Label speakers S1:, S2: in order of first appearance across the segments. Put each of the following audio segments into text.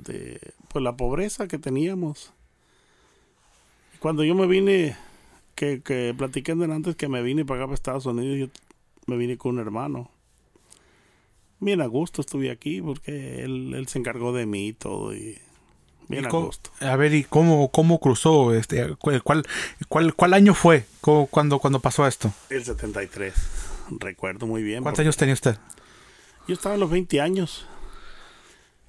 S1: de, pues, la pobreza que teníamos. Cuando yo me vine, que, que platiqué antes que me vine para acá para Estados Unidos, yo me vine con un hermano. Bien a gusto estuve aquí porque él, se encargó de mí todo. Y Bien a, gusto.
S2: a ver, ¿y cómo, cómo cruzó? Este, ¿cuál, cuál, cuál año fue? cuando, cuando pasó esto?
S1: El 73. Recuerdo muy bien. ¿Cuántos años tenía usted? Yo estaba en los 20 años.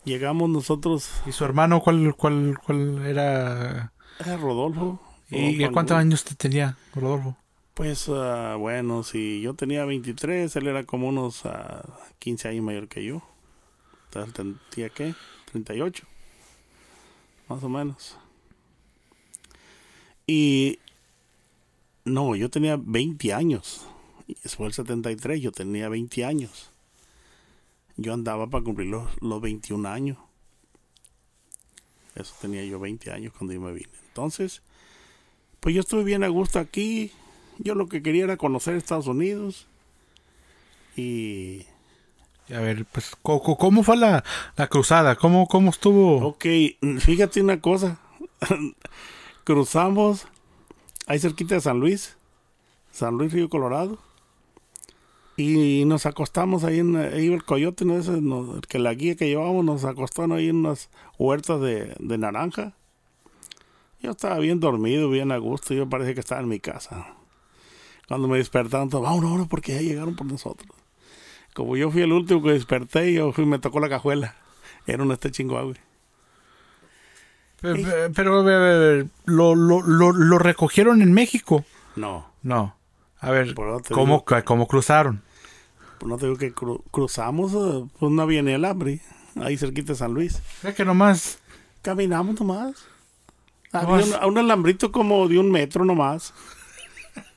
S1: Llegamos nosotros. ¿Y su
S2: hermano cuál, cuál, cuál era?
S1: Era Rodolfo. ¿Y a cuántos años
S2: tenía Rodolfo?
S1: Pues ah, bueno, si yo tenía 23, él era como unos 15 ah, años mayor que yo. Entonces ¿Tenía que 38, más o menos. Y no, yo tenía 20 años. Fue el 73, yo tenía 20 años yo andaba para cumplir los, los 21 años. Eso tenía yo 20 años cuando yo me vine. Entonces, pues yo estuve bien a gusto aquí. Yo lo que quería era conocer Estados Unidos. Y...
S2: A ver, pues, ¿cómo, cómo fue la, cruzada? ¿Cómo, ¿Cómo estuvo?
S1: Ok, fíjate una cosa. Cruzamos ahí cerquita de San Luis. San Luis Río Colorado. Y nos acostamos ahí en ahí el coyote, ¿no? que la guía que llevábamos nos acostó ahí en unas huertas de, naranja. Yo estaba bien dormido, bien a gusto, yo parece que estaba en mi casa. Cuando me despertaron, todos, vámonos, porque ya llegaron por nosotros. Como yo fui el último que desperté, yo fui, me tocó la cajuela. Era un este chingo
S2: Pero, eh, pero ¿lo, lo, lo, lo recogieron en México.
S1: No. No. A ver, ¿cómo, ¿cómo, cruzaron? pues no tengo digo que cru cruzamos uh, eh, una pues, el hambre, ahí cerquita de San Luis. Es que nomás. Caminamos nomás. a Había un, un, alambrito como de un metro nomás.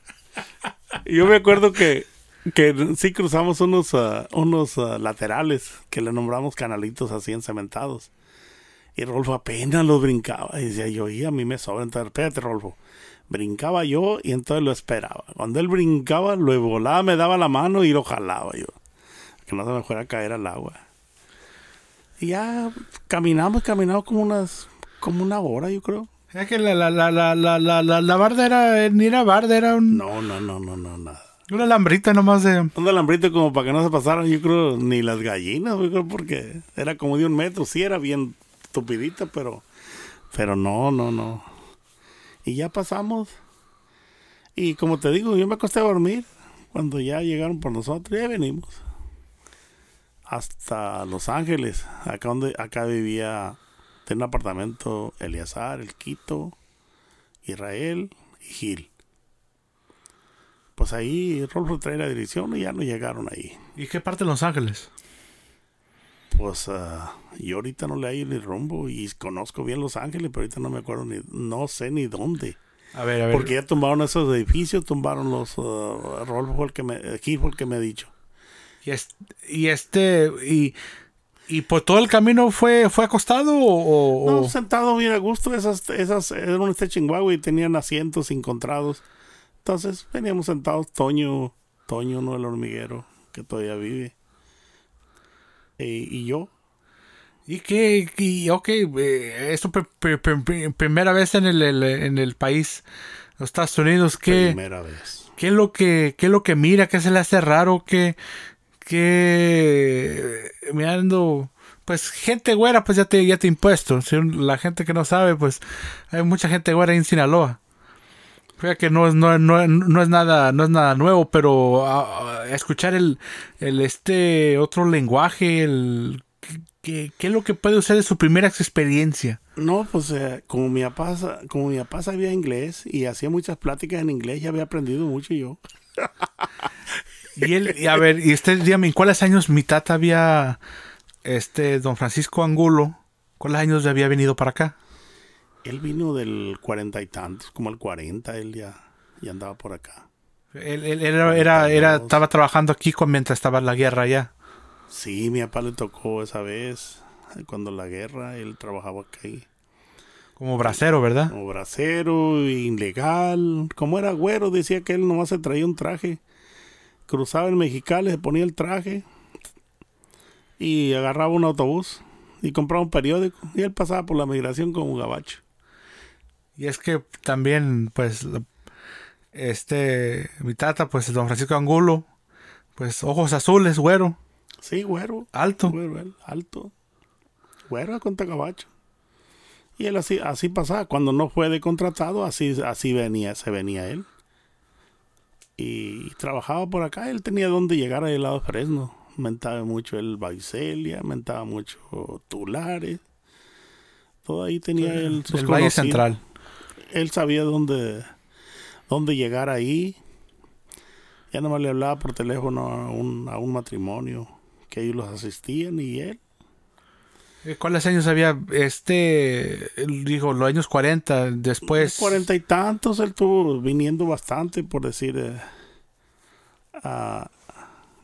S1: Yo me acuerdo que, que sí cruzamos unos, ah, unos ah, laterales que le nombramos canalitos así encementados. Y Rolfo apenas lo brincaba. Y decía yo, y a mí me sobra. Entonces, espérate, Rolfo. Brincaba yo y entonces lo esperaba. Cuando él brincaba, lo volaba, me daba la mano y lo jalaba yo. Que no se me fuera a caer al agua. Y ya caminamos, caminamos como unas, como una hora, yo creo. Es que la, la, la, la,
S2: la, la, la barda era, eh, ni era barda, era un...
S1: No, no, no, no, no, nada. Una lambrita nomás de... Un alambrito como para que no se pasaran, yo creo, ni las gallinas, yo creo, porque era como de un metro, si era bien estupidita, pero, pero no, no, no. Y ya pasamos. Y como te digo, yo me acosté dormir cuando ya llegaron por nosotros, ya venimos. Hasta Los Ángeles, acá donde acá vivía, en un apartamento eliazar El Quito, Israel y Gil. Pues ahí Rolfo trae la dirección y ya no llegaron ahí.
S2: ¿Y qué parte de Los Ángeles?
S1: pues ah, yo ahorita no le hay ni rumbo y conozco bien Los Ángeles, pero ahorita no me acuerdo ni, no sé ni dónde.
S2: A ver, a ver. Porque
S1: ya tumbaron esos edificios, tumbaron los ah, Roll que me, el que me he eh, dicho. Y este, y este, y, y por pues, todo el
S2: camino fue, fue acostado o, no,
S1: sentado bien a gusto, esas, esas, eran este chihuahua y tenían asientos encontrados. Entonces veníamos sentados, Toño, Toño no el hormiguero, que todavía vive. Eh, y yo.
S2: Y que, y, ok, eh, esto primera vez en el, en país, los Estados Unidos, ¿qué, primera vez. ¿qué, es lo que, lo que mira? ¿Qué se le hace raro? ¿Qué, que mirando pues gente güera pues ya te ya te impuesto la gente que no sabe pues hay mucha gente güera en Sinaloa Creo que no es, no, es nada, no es nada nuevo, pero ah, ah, escuchar el, este otro lenguaje, el ¿Qué, es lo que puede usar de su primera experiencia?
S1: No, pues eh, como, mi papá, como mi papá sabía inglés y hacía muchas pláticas en inglés, ya había aprendido mucho yo.
S2: y él, y a ver, y usted dígame, ¿en cuáles años mi tata había, este, don Francisco Angulo, cuáles años había venido para acá?
S1: Él vino del cuarenta y tantos, como el cuarenta, él ya, ya andaba por acá. Él,
S2: era, era, estaba trabajando aquí mientras estaba en la guerra ya.
S1: Sí, mi papá le tocó esa vez, cuando la guerra, él trabajaba aquí.
S2: Como bracero, ¿verdad?
S1: Como bracero, ilegal. Como era güero, decía que él nomás se traía un traje. Cruzaba en Mexicali, se ponía el traje y agarraba un autobús y compraba un periódico. Y él pasaba por la migración como un gabacho. Y es que
S2: también, pues, este, mi tata, pues, don Francisco Angulo, pues, ojos azules, güero.
S1: Sí, güero. Alto. Güero, alto. Güero con cabacho. Y él así, así pasaba. Cuando no fue de contratado, así, así venía, se venía él. Y trabajaba por acá. Él tenía donde llegar al lado Fresno. Mentaba mucho el Baicelia, mentaba mucho Tulares. Todo ahí tenía el, suelo. sus el Valle Central él sabía dónde, dónde llegar ahí. Ya nomás le hablaba por teléfono a un, matrimonio que ellos los asistían y él.
S2: Eh, ¿Cuáles años había? Este, él dijo, los años 40, después. Cuarenta
S1: y tantos, él tuvo viniendo bastante, por decir, eh,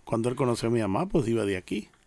S1: cuando él conoció a mi mamá, pues iba de aquí.